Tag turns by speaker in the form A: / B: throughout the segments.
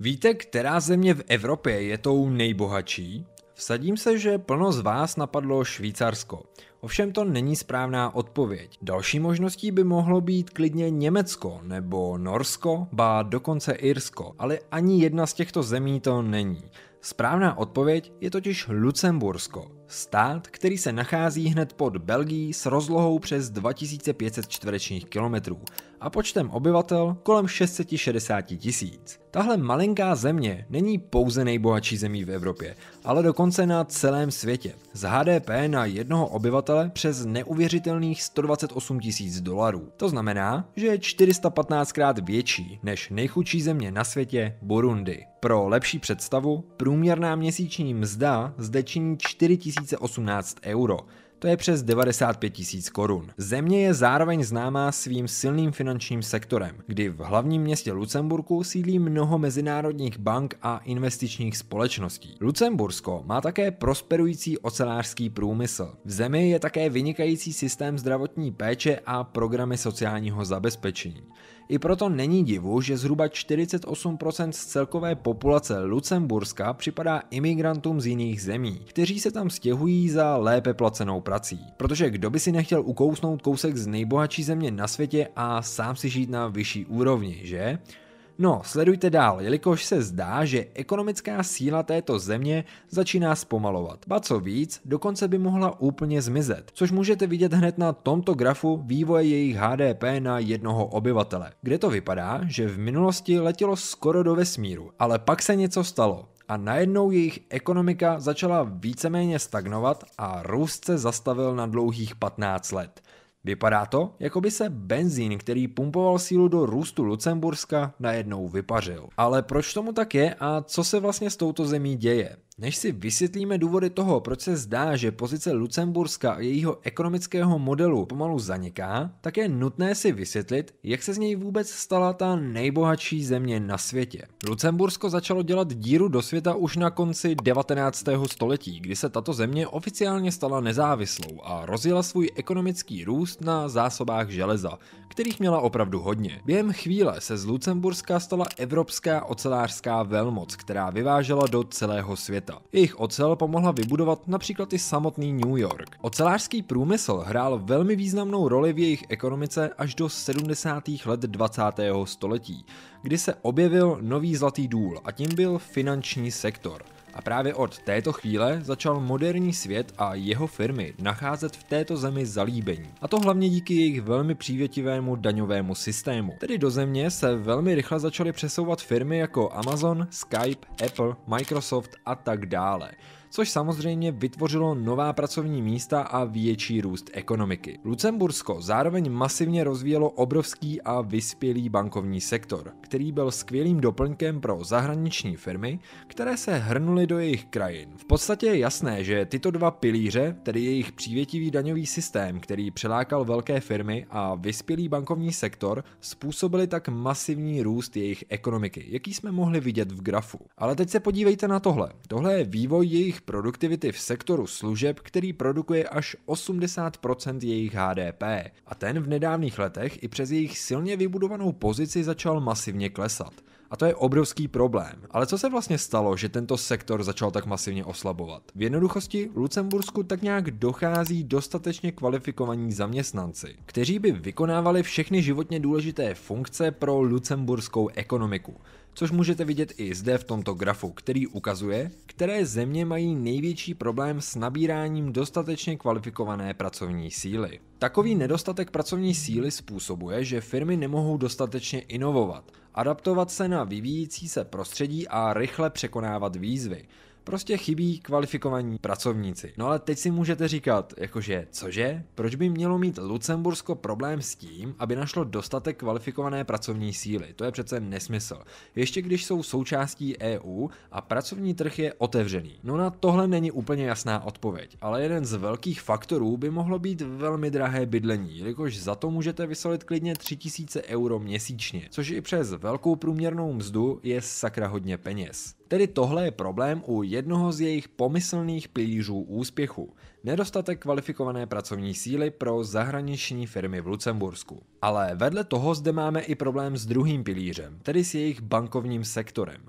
A: Víte, která země v Evropě je tou nejbohatší? Vsadím se, že plno z vás napadlo Švýcarsko. Ovšem to není správná odpověď. Další možností by mohlo být klidně Německo nebo Norsko, ba dokonce Irsko, ale ani jedna z těchto zemí to není. Správná odpověď je totiž Lucembursko. Stát, který se nachází hned pod Belgií s rozlohou přes 2500 čtverečních kilometrů a počtem obyvatel kolem 660 tisíc. Tahle malinká země není pouze nejbohatší zemí v Evropě, ale dokonce na celém světě. Z HDP na jednoho obyvatele přes neuvěřitelných 128 tisíc dolarů. To znamená, že je 415 krát větší než nejchudší země na světě Burundi. Pro lepší představu, průměrná měsíční mzda zde činí 4000 2018 euro. To je přes 95 tisíc korun. Země je zároveň známá svým silným finančním sektorem, kdy v hlavním městě Lucemburku sídlí mnoho mezinárodních bank a investičních společností. Lucembursko má také prosperující ocelářský průmysl. V zemi je také vynikající systém zdravotní péče a programy sociálního zabezpečení. I proto není divu, že zhruba 48% z celkové populace Lucemburska připadá imigrantům z jiných zemí, kteří se tam stěhují za lépe placenou prací. Protože kdo by si nechtěl ukousnout kousek z nejbohatší země na světě a sám si žít na vyšší úrovni, že? No, sledujte dál, jelikož se zdá, že ekonomická síla této země začíná zpomalovat. Ba co víc, dokonce by mohla úplně zmizet, což můžete vidět hned na tomto grafu vývoje jejich HDP na jednoho obyvatele, kde to vypadá, že v minulosti letělo skoro do vesmíru, ale pak se něco stalo a najednou jejich ekonomika začala víceméně stagnovat a růst se zastavil na dlouhých 15 let. Vypadá to, jako by se benzín, který pumpoval sílu do růstu Lucemburska, najednou vypařil. Ale proč tomu tak je a co se vlastně s touto zemí děje? Než si vysvětlíme důvody toho, proč se zdá, že pozice Lucemburska a jejího ekonomického modelu pomalu zaniká, tak je nutné si vysvětlit, jak se z něj vůbec stala ta nejbohatší země na světě. Lucembursko začalo dělat díru do světa už na konci 19. století, kdy se tato země oficiálně stala nezávislou a rozjela svůj ekonomický růst na zásobách železa, kterých měla opravdu hodně. Během chvíle se z Lucemburska stala evropská ocelářská velmoc, která vyvážela do celého světa světa. Jejich ocel pomohla vybudovat například i samotný New York. Ocelářský průmysl hrál velmi významnou roli v jejich ekonomice až do 70. let 20. století, kdy se objevil nový zlatý důl a tím byl finanční sektor. A právě od této chvíle začal moderní svět a jeho firmy nacházet v této zemi zalíbení. A to hlavně díky jejich velmi přívětivému daňovému systému. Tedy do země se velmi rychle začaly přesouvat firmy jako Amazon, Skype, Apple, Microsoft a tak dále což samozřejmě vytvořilo nová pracovní místa a větší růst ekonomiky. Lucembursko zároveň masivně rozvíjelo obrovský a vyspělý bankovní sektor, který byl skvělým doplňkem pro zahraniční firmy, které se hrnuly do jejich krajin. V podstatě je jasné, že tyto dva pilíře, tedy jejich přívětivý daňový systém, který přilákal velké firmy a vyspělý bankovní sektor, způsobili tak masivní růst jejich ekonomiky, jaký jsme mohli vidět v grafu. Ale teď se podívejte na tohle. Tohle je vývoj jejich produktivity v sektoru služeb, který produkuje až 80 jejich HDP. A ten v nedávných letech i přes jejich silně vybudovanou pozici začal masivně klesat. A to je obrovský problém. Ale co se vlastně stalo, že tento sektor začal tak masivně oslabovat? V jednoduchosti v Lucembursku tak nějak dochází dostatečně kvalifikovaní zaměstnanci, kteří by vykonávali všechny životně důležité funkce pro lucemburskou ekonomiku což můžete vidět i zde v tomto grafu, který ukazuje, které země mají největší problém s nabíráním dostatečně kvalifikované pracovní síly. Takový nedostatek pracovní síly způsobuje, že firmy nemohou dostatečně inovovat adaptovat se na vyvíjící se prostředí a rychle překonávat výzvy. Prostě chybí kvalifikovaní pracovníci. No ale teď si můžete říkat, jakože cože, proč by mělo mít Lucembursko problém s tím, aby našlo dostatek kvalifikované pracovní síly? To je přece nesmysl. Ještě když jsou součástí EU a pracovní trh je otevřený. No na tohle není úplně jasná odpověď, ale jeden z velkých faktorů by mohlo být velmi drahé bydlení, jelikož za to můžete vysolit klidně 3000 euro měsíčně, což i přes velkou průměrnou mzdu je sakra hodně peněz. Tedy tohle je problém u jednoho z jejich pomyslných pilířů úspěchu. Nedostatek kvalifikované pracovní síly pro zahraniční firmy v Lucembursku. Ale vedle toho zde máme i problém s druhým pilířem, tedy s jejich bankovním sektorem.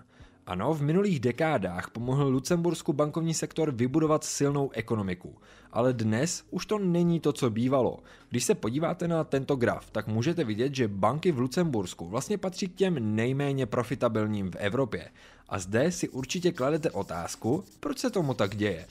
A: Ano, v minulých dekádách pomohl Lucembursku bankovní sektor vybudovat silnou ekonomiku, ale dnes už to není to, co bývalo. Když se podíváte na tento graf, tak můžete vidět, že banky v Lucembursku vlastně patří k těm nejméně profitabilním v Evropě. A zde si určitě kladete otázku, proč se tomu tak děje.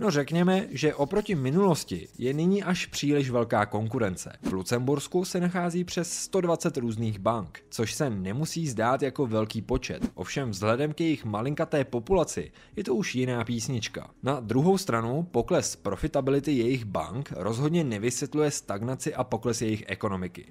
A: No řekněme, že oproti minulosti je nyní až příliš velká konkurence. V Lucembursku se nachází přes 120 různých bank, což se nemusí zdát jako velký počet, ovšem vzhledem k jejich malinkaté populaci je to už jiná písnička. Na druhou stranu pokles profitability jejich bank rozhodně nevysvětluje stagnaci a pokles jejich ekonomiky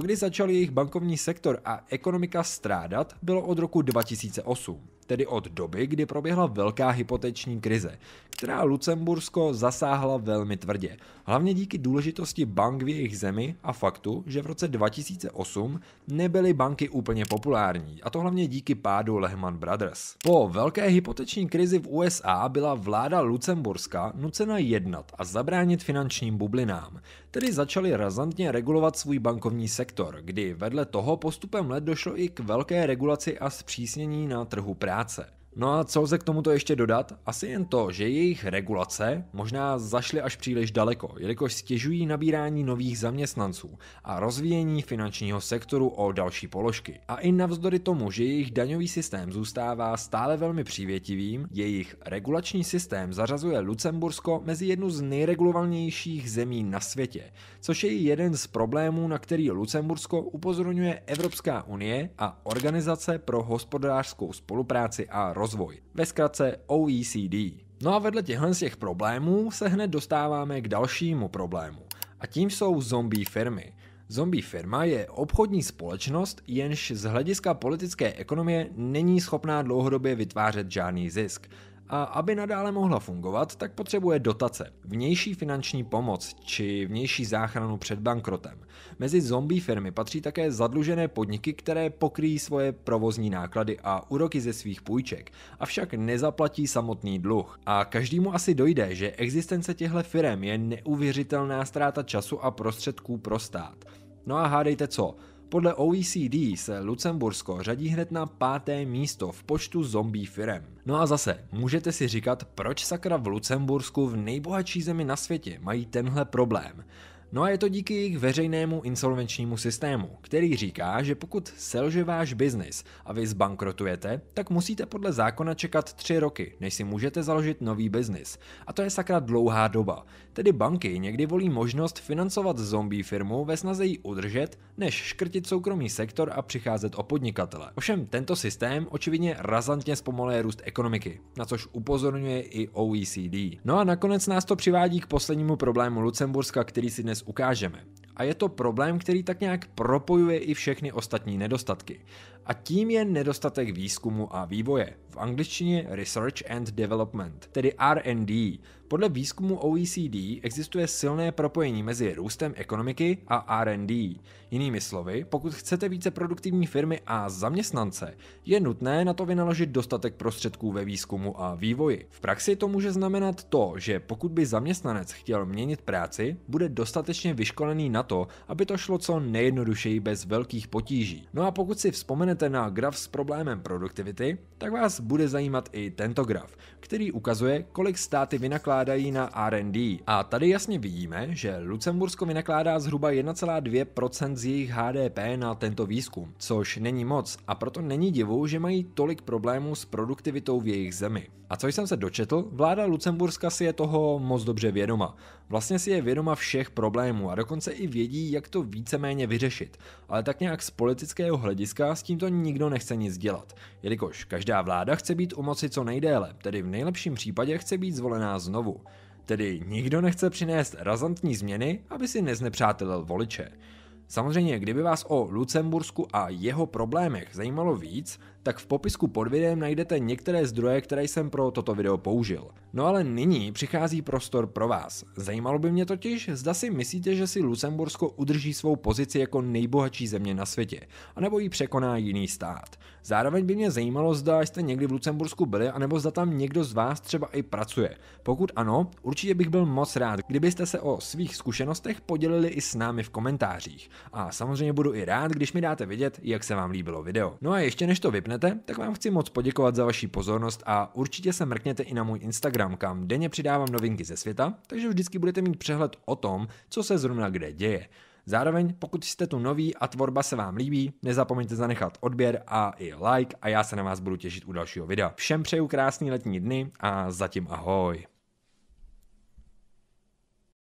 A: kdy začal jejich bankovní sektor a ekonomika strádat, bylo od roku 2008, tedy od doby, kdy proběhla velká hypoteční krize, která Lucembursko zasáhla velmi tvrdě, hlavně díky důležitosti bank v jejich zemi a faktu, že v roce 2008 nebyly banky úplně populární, a to hlavně díky pádu Lehman Brothers. Po velké hypoteční krizi v USA byla vláda Lucemburska nucena jednat a zabránit finančním bublinám tedy začali razantně regulovat svůj bankovní sektor, kdy vedle toho postupem let došlo i k velké regulaci a zpřísnění na trhu práce. No a co lze k tomuto ještě dodat? Asi jen to, že jejich regulace možná zašly až příliš daleko, jelikož stěžují nabírání nových zaměstnanců a rozvíjení finančního sektoru o další položky. A i navzdory tomu, že jejich daňový systém zůstává stále velmi přívětivým, jejich regulační systém zařazuje Lucembursko mezi jednu z nejregulovanějších zemí na světě, což je jeden z problémů, na který Lucembursko upozorňuje Evropská unie a Organizace pro hospodářskou spolupráci a rozvoj, ve zkratce OECD. No a vedle z těch problémů se hned dostáváme k dalšímu problému a tím jsou zombie firmy. Zombie firma je obchodní společnost, jenž z hlediska politické ekonomie není schopná dlouhodobě vytvářet žádný zisk. A aby nadále mohla fungovat, tak potřebuje dotace, vnější finanční pomoc či vnější záchranu před bankrotem. Mezi zombie firmy patří také zadlužené podniky, které pokryjí svoje provozní náklady a úroky ze svých půjček, avšak nezaplatí samotný dluh. A každému asi dojde, že existence těchto firm je neuvěřitelná ztráta času a prostředků pro stát. No a hádejte co? Podle OECD se Lucembursko řadí hned na páté místo v počtu zombie firem. No a zase, můžete si říkat, proč sakra v Lucembursku v nejbohatší zemi na světě mají tenhle problém. No a je to díky jejich veřejnému insolvenčnímu systému, který říká, že pokud selže váš biznis a vy zbankrotujete, tak musíte podle zákona čekat 3 roky, než si můžete založit nový biznis. A to je sakra dlouhá doba. Tedy banky někdy volí možnost financovat zombie firmu ve snaze ji udržet, než škrtit soukromý sektor a přicházet o podnikatele. Ovšem tento systém očividně razantně zpomaluje růst ekonomiky, na což upozorňuje i OECD. No a nakonec nás to přivádí k poslednímu problému Lucemburska, který si dnes dnes ukážeme. A je to problém, který tak nějak propojuje i všechny ostatní nedostatky a tím je nedostatek výzkumu a vývoje, v angličtině Research and Development, tedy R&D. Podle výzkumu OECD existuje silné propojení mezi růstem ekonomiky a R&D. Jinými slovy, pokud chcete více produktivní firmy a zaměstnance, je nutné na to vynaložit dostatek prostředků ve výzkumu a vývoji. V praxi to může znamenat to, že pokud by zaměstnanec chtěl měnit práci, bude dostatečně vyškolený na to, aby to šlo co nejjednodušeji bez velkých potíží. No a pokud si vzpomenete kliknete na graf s problémem produktivity, tak vás bude zajímat i tento graf, který ukazuje, kolik státy vynakládají na R&D. A tady jasně vidíme, že Lucembursko vynakládá zhruba 1,2% z jejich HDP na tento výzkum, což není moc a proto není divu, že mají tolik problémů s produktivitou v jejich zemi. A co jsem se dočetl, vláda Lucemburska si je toho moc dobře vědoma. Vlastně si je vědoma všech problémů a dokonce i vědí, jak to víceméně vyřešit. Ale tak nějak z politického hlediska s tímto nikdo nechce nic dělat, jelikož každá vláda chce být u moci co nejdéle, tedy v nejlepším případě chce být zvolená znovu. Tedy nikdo nechce přinést razantní změny, aby si neznepřátelil voliče. Samozřejmě, kdyby vás o Lucembursku a jeho problémech zajímalo víc, tak v popisku pod videem najdete některé zdroje, které jsem pro toto video použil. No ale nyní přichází prostor pro vás. Zajímalo by mě totiž, zda si myslíte, že si Lucembursko udrží svou pozici jako nejbohatší země na světě, anebo ji překoná jiný stát. Zároveň by mě zajímalo, zda jste někdy v Lucembursku byli, anebo zda tam někdo z vás třeba i pracuje. Pokud ano, určitě bych byl moc rád, kdybyste se o svých zkušenostech podělili i s námi v komentářích. A samozřejmě budu i rád, když mi dáte vědět, jak se vám líbilo video. No a ještě než to vypnete, tak vám chci moc poděkovat za vaši pozornost a určitě se mrkněte i na můj Instagram, kam denně přidávám novinky ze světa, takže vždycky budete mít přehled o tom, co se zrovna kde děje. Zároveň, pokud jste tu noví a tvorba se vám líbí, nezapomeňte zanechat odběr a i like a já se na vás budu těšit u dalšího videa. Všem přeju krásný letní dny a zatím ahoj.